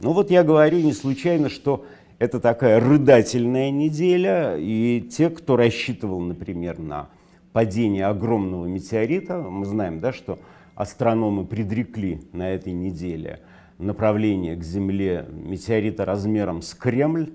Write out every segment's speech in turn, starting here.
Ну вот я говорю не случайно, что это такая рыдательная неделя, и те, кто рассчитывал, например, на падение огромного метеорита, мы знаем, да, что астрономы предрекли на этой неделе направление к Земле метеорита размером с Кремль,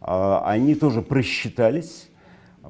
а, они тоже просчитались,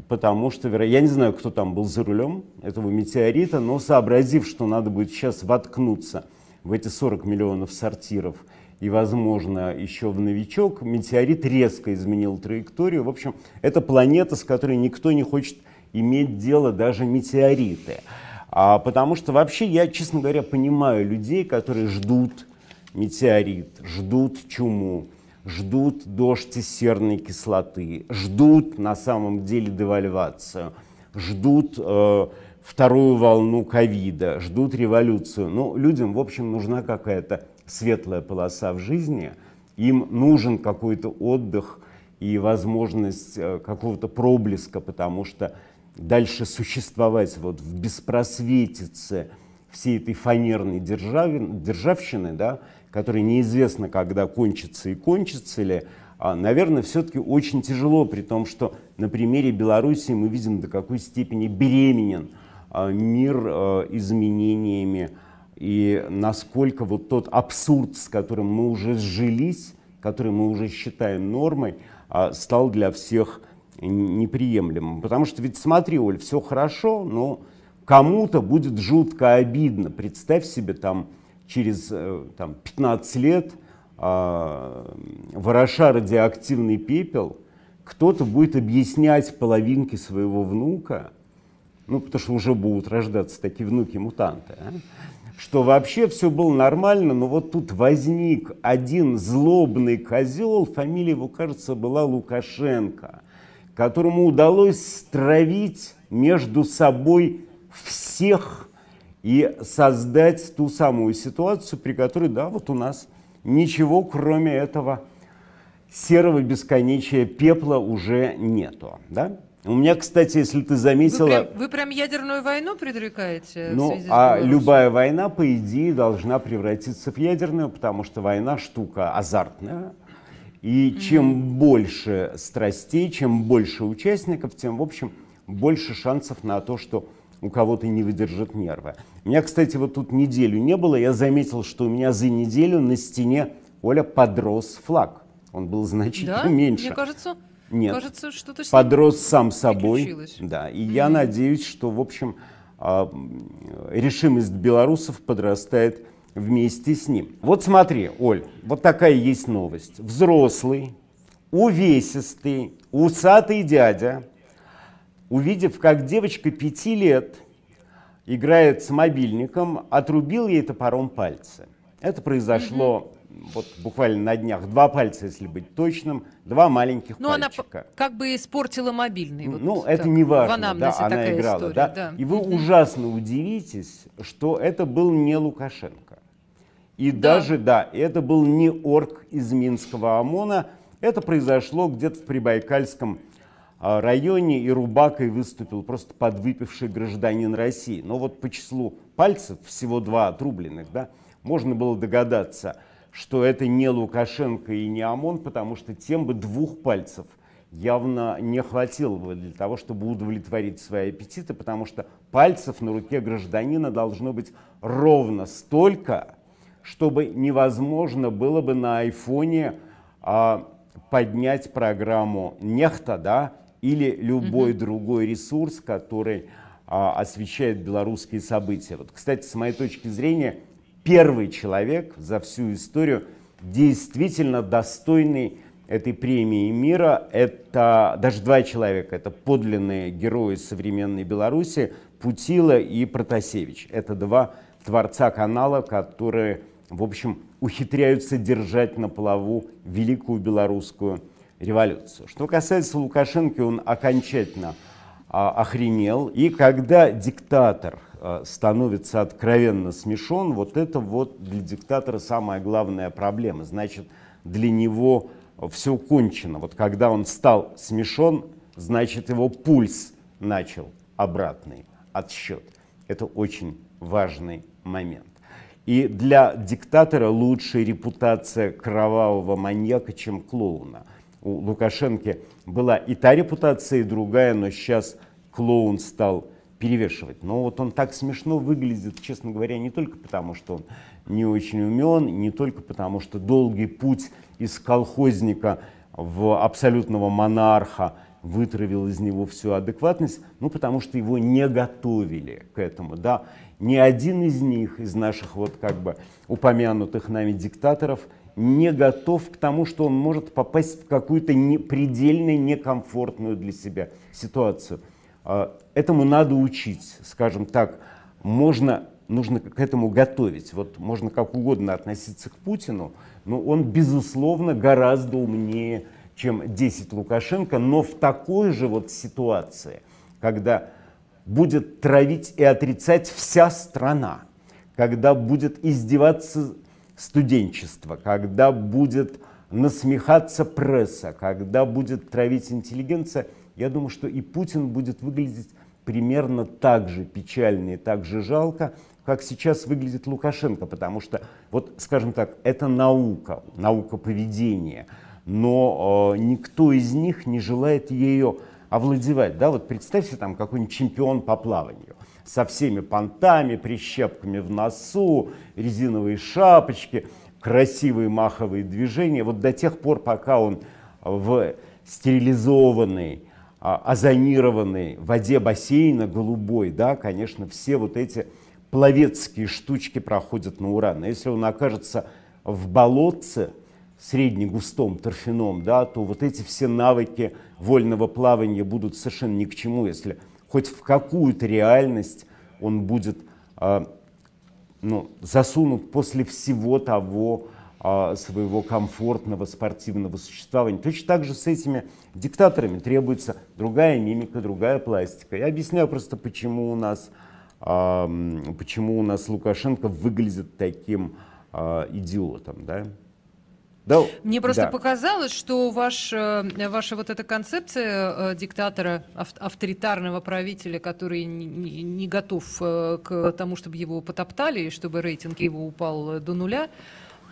потому что, я не знаю, кто там был за рулем этого метеорита, но сообразив, что надо будет сейчас воткнуться в эти 40 миллионов сортиров – и, возможно, еще в новичок, метеорит резко изменил траекторию. В общем, это планета, с которой никто не хочет иметь дело, даже метеориты. А, потому что вообще я, честно говоря, понимаю людей, которые ждут метеорит, ждут чуму, ждут дождь из серной кислоты, ждут на самом деле девальвацию, ждут... Э, вторую волну ковида, ждут революцию. Ну, людям, в общем, нужна какая-то светлая полоса в жизни, им нужен какой-то отдых и возможность э, какого-то проблеска, потому что дальше существовать вот в беспросветице всей этой фанерной державин, державщины, да, которая неизвестно, когда кончится и кончится ли, а, наверное, все-таки очень тяжело, при том, что на примере Беларуси мы видим, до какой степени беременен – а, мир э, изменениями и насколько вот тот абсурд, с которым мы уже сжились, который мы уже считаем нормой, а, стал для всех неприемлемым. Потому что ведь смотри, Оль, все хорошо, но кому-то будет жутко обидно. Представь себе там через э, там, 15 лет э, вороша радиоактивный пепел, кто-то будет объяснять половинке своего внука, ну, потому что уже будут рождаться такие внуки-мутанты, а? что вообще все было нормально, но вот тут возник один злобный козел, фамилия его, кажется, была Лукашенко, которому удалось стравить между собой всех и создать ту самую ситуацию, при которой, да, вот у нас ничего, кроме этого серого бесконечия пепла уже нету, да? У меня, кстати, если ты заметила... Вы прям, вы прям ядерную войну предрекаете? Ну, а любая война, по идее, должна превратиться в ядерную, потому что война штука азартная. И угу. чем больше страстей, чем больше участников, тем, в общем, больше шансов на то, что у кого-то не выдержат нервы. У меня, кстати, вот тут неделю не было. Я заметил, что у меня за неделю на стене, Оля, подрос флаг. Он был значительно да? меньше. Мне кажется, нет. Кажется, что-то с Подрос сам собой. Да, и mm-hmm. я надеюсь, что, в общем, а, решимость белорусов подрастает вместе с ним. Вот смотри, Оль, вот такая есть новость. Взрослый, увесистый, усатый дядя, увидев, как девочка пяти лет играет с мобильником, отрубил ей топором пальцы. Это произошло вот буквально на днях, два пальца, если быть точным, два маленьких Но ну, пальчика. она как бы испортила мобильный. ну, так, это не важно, да, она играла. История, да? Да. И вы ужасно удивитесь, что это был не Лукашенко. И да. даже, да, это был не орк из Минского ОМОНа, это произошло где-то в Прибайкальском а, районе, и рубакой выступил просто подвыпивший гражданин России. Но вот по числу пальцев, всего два отрубленных, да, можно было догадаться – что это не Лукашенко и не ОМОН, потому что тем бы двух пальцев явно не хватило бы для того, чтобы удовлетворить свои аппетиты, потому что пальцев на руке гражданина должно быть ровно столько, чтобы невозможно было бы на айфоне а, поднять программу Нехта, да, или любой mm-hmm. другой ресурс, который а, освещает белорусские события. Вот, кстати, с моей точки зрения, первый человек за всю историю, действительно достойный этой премии мира. Это даже два человека, это подлинные герои современной Беларуси, Путила и Протасевич. Это два творца канала, которые, в общем, ухитряются держать на плаву великую белорусскую революцию. Что касается Лукашенко, он окончательно а, охренел. И когда диктатор Э, становится откровенно смешон, вот это вот для диктатора самая главная проблема. Значит, для него все кончено. Вот когда он стал смешон, значит, его пульс начал обратный отсчет. Это очень важный момент. И для диктатора лучшая репутация кровавого маньяка, чем клоуна. У Лукашенко была и та репутация, и другая, но сейчас клоун стал перевешивать. Но вот он так смешно выглядит, честно говоря, не только потому, что он не очень умен, не только потому, что долгий путь из колхозника в абсолютного монарха вытравил из него всю адекватность, ну потому что его не готовили к этому, да. Ни один из них, из наших вот как бы упомянутых нами диктаторов, не готов к тому, что он может попасть в какую-то не, предельно некомфортную для себя ситуацию. А, этому надо учить, скажем так, можно, нужно к этому готовить. Вот можно как угодно относиться к Путину, но он, безусловно, гораздо умнее, чем 10 Лукашенко, но в такой же вот ситуации, когда будет травить и отрицать вся страна, когда будет издеваться студенчество, когда будет насмехаться пресса, когда будет травить интеллигенция – я думаю, что и Путин будет выглядеть примерно так же печально и так же жалко, как сейчас выглядит Лукашенко, потому что, вот, скажем так, это наука, наука поведения, но э, никто из них не желает ее овладевать, да, вот представьте там какой-нибудь чемпион по плаванию со всеми понтами, прищепками в носу, резиновые шапочки, красивые маховые движения, вот до тех пор, пока он в стерилизованной а, озонированной воде бассейна голубой, да, конечно, все вот эти пловецкие штучки проходят на ура. Но а если он окажется в болотце, среднегустом торфяном, да, то вот эти все навыки вольного плавания будут совершенно ни к чему, если хоть в какую-то реальность он будет а, ну, засунут после всего того, а, своего комфортного спортивного существования. Точно так же с этими диктаторами требуется другая мимика, другая пластика. Я объясняю просто, почему у нас, а, почему у нас Лукашенко выглядит таким а, идиотом. Да? Да, Мне просто да. показалось, что ваш, э, ваша вот эта концепция э, диктатора, авторитарного правителя, который не, готов э, к тому, чтобы его потоптали, и чтобы рейтинг его упал до нуля,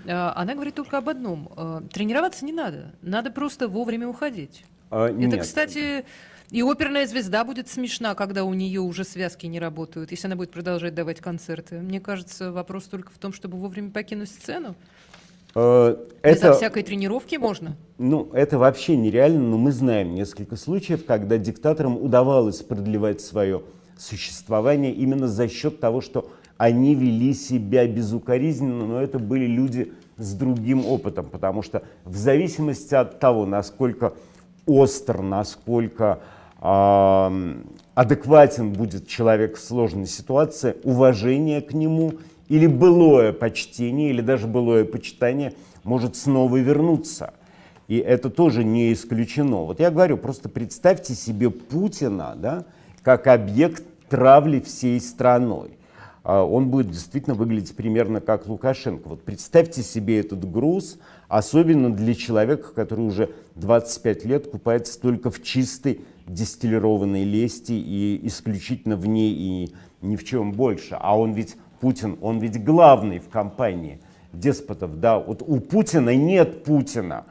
Э, она говорит только об одном. Э, тренироваться не надо. Надо просто вовремя уходить. А, Это, нет. кстати, и оперная звезда будет смешна, когда у нее уже связки не работают, если она будет продолжать давать концерты. Мне кажется, вопрос только в том, чтобы вовремя покинуть сцену. Э, это, Безо всякой тренировки можно? Ну, это вообще нереально, но мы знаем несколько случаев, когда диктаторам удавалось продлевать свое существование именно за счет того, что они вели себя безукоризненно, но это были люди с другим опытом, потому что в зависимости от того, насколько остр, насколько э, адекватен будет человек в сложной ситуации, уважение к нему или былое почтение, или даже былое почитание может снова вернуться. И это тоже не исключено. Вот я говорю, просто представьте себе Путина да, как объект травли всей страной. А, он будет действительно выглядеть примерно как Лукашенко. Вот представьте себе этот груз, особенно для человека, который уже 25 лет купается только в чистой дистиллированной лести и исключительно в ней и ни в чем больше. А он ведь, Путин, он ведь главный в компании деспотов, да, вот у Путина нет Путина,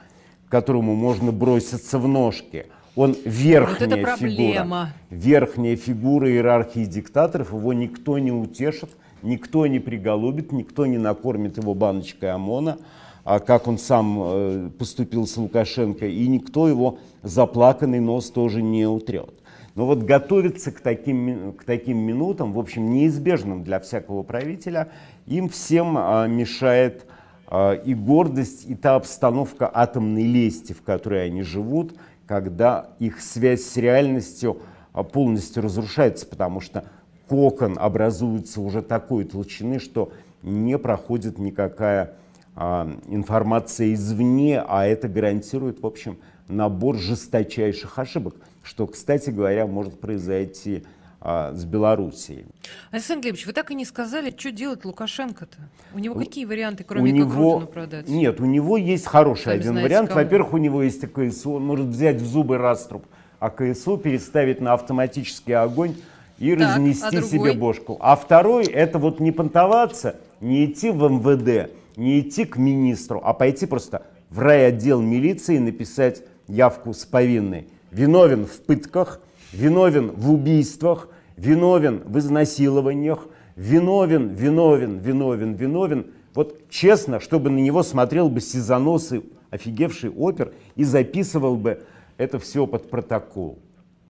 которому можно броситься в ножки – он верхняя вот фигура. Верхняя фигура иерархии диктаторов. Его никто не утешит, никто не приголубит, никто не накормит его баночкой ОМОНа, а как он сам э, поступил с Лукашенко, и никто его заплаканный нос тоже не утрет. Но вот готовиться к таким, к таким минутам, в общем, неизбежным для всякого правителя, им всем а, мешает а, и гордость, и та обстановка атомной лести, в которой они живут – когда их связь с реальностью а, полностью разрушается, потому что кокон образуется уже такой толщины, что не проходит никакая а, информация извне, а это гарантирует, в общем, набор жесточайших ошибок, что, кстати говоря, может произойти а, с Белоруссией. Александр Глебович, вы так и не сказали, что делать Лукашенко-то? У него какие варианты, кроме у как него... Родину продать? Нет, у него есть хороший Сами один знаете, вариант. Кому? Во-первых, у него есть АКСУ, он может взять в зубы раструб АКСУ, переставить на автоматический огонь и так, а разнести а себе бошку. А второй, это вот не понтоваться, не идти в МВД, не идти к министру, а пойти просто в райотдел милиции и написать явку с повинной. Виновен в пытках, виновен в убийствах, виновен в изнасилованиях, виновен, виновен, виновен, виновен. Вот честно, чтобы на него смотрел бы сизоносый, офигевший опер и записывал бы это все под протокол.